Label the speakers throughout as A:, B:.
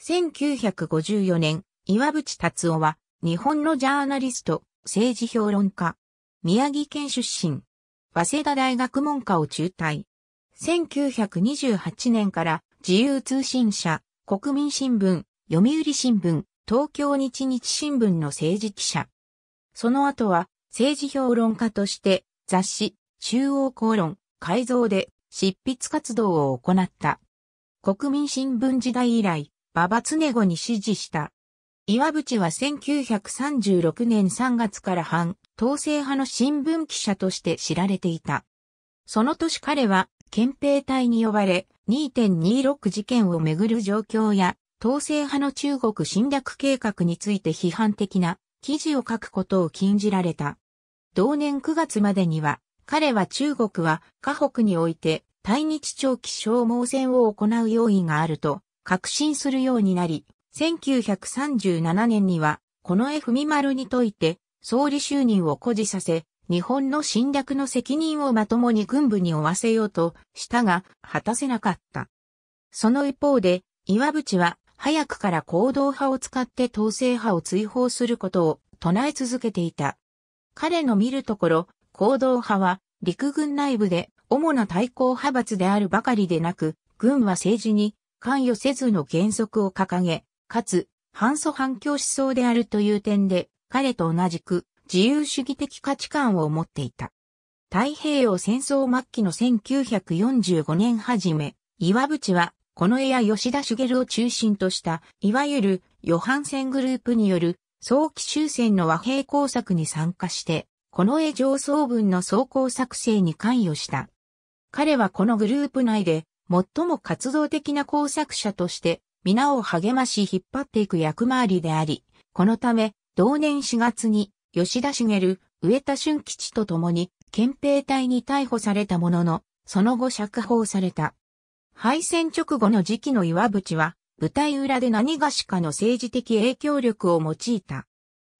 A: 1954年、岩渕達夫は、日本のジャーナリスト、政治評論家。宮城県出身。早稲田大学文科を中退。1928年から自由通信社、国民新聞、読売新聞、東京日日新聞の政治記者。その後は政治評論家として雑誌、中央公論、改造で執筆活動を行った。国民新聞時代以来、馬場常ゴに指示した。岩淵は1936年3月から反、統制派の新聞記者として知られていた。その年彼は、憲兵隊に呼ばれ、2.26事件をめぐる状況や、統制派の中国侵略計画について批判的な記事を書くことを禁じられた。同年9月までには、彼は中国は、河北において、対日長期消耗戦を行う用意があると、確信するようになり、1937年には、この絵文丸にといて、総理就任を誇示させ、日本の侵略の責任をまともに軍部に負わせようとしたが、果たせなかった。その一方で、岩淵は早くから行動派を使って統制派を追放することを唱え続けていた。彼の見るところ、行動派は陸軍内部で主な対抗派閥であるばかりでなく、軍は政治に関与せずの原則を掲げ、かつ、反素反共思想であるという点で、彼と同じく自由主義的価値観を持っていた。太平洋戦争末期の1945年初め、岩渕は、この絵や吉田茂を中心とした、いわゆる、ヨハンセングループによる、早期終戦の和平工作に参加して、この絵上層文の走行作成に関与した。彼はこのグループ内で、最も活動的な工作者として、皆を励まし引っ張っていく役回りであり、このため、同年4月に、吉田茂、植田俊吉と共に、憲兵隊に逮捕されたものの、その後釈放された。敗戦直後の時期の岩淵は、舞台裏で何がしかの政治的影響力を用いた。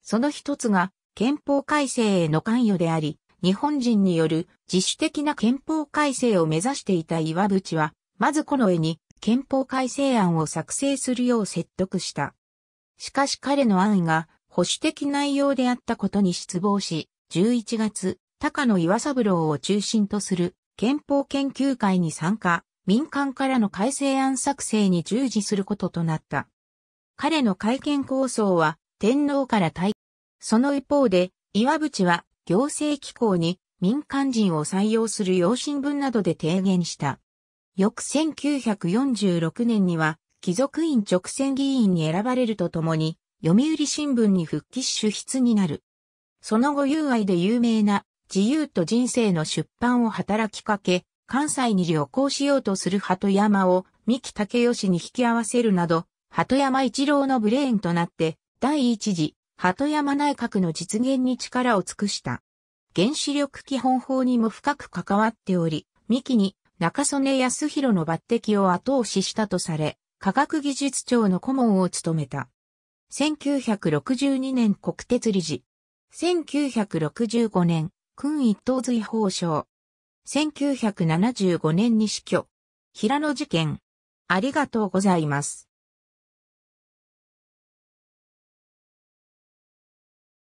A: その一つが、憲法改正への関与であり、日本人による自主的な憲法改正を目指していた岩淵は、まずこの絵に憲法改正案を作成するよう説得した。しかし彼の案が保守的内容であったことに失望し、11月、高野岩三郎を中心とする憲法研究会に参加、民間からの改正案作成に従事することとなった。彼の改憲構想は天皇から対、その一方で岩淵は行政機構に民間人を採用する要新文などで提言した。翌1946年には、貴族院直選議員に選ばれるとともに、読売新聞に復帰主筆になる。その後友愛で有名な自由と人生の出版を働きかけ、関西に旅行しようとする鳩山を三木竹義に引き合わせるなど、鳩山一郎のブレーンとなって、第一次、鳩山内閣の実現に力を尽くした。原子力基本法にも深く関わっており、三木に中曽根康弘の抜擢を後押ししたとされ、科学技術庁の顧問を務めた。1962年国鉄理事。1965年、君一等随法省。1975年に死去。平野事件。ありがとうございます。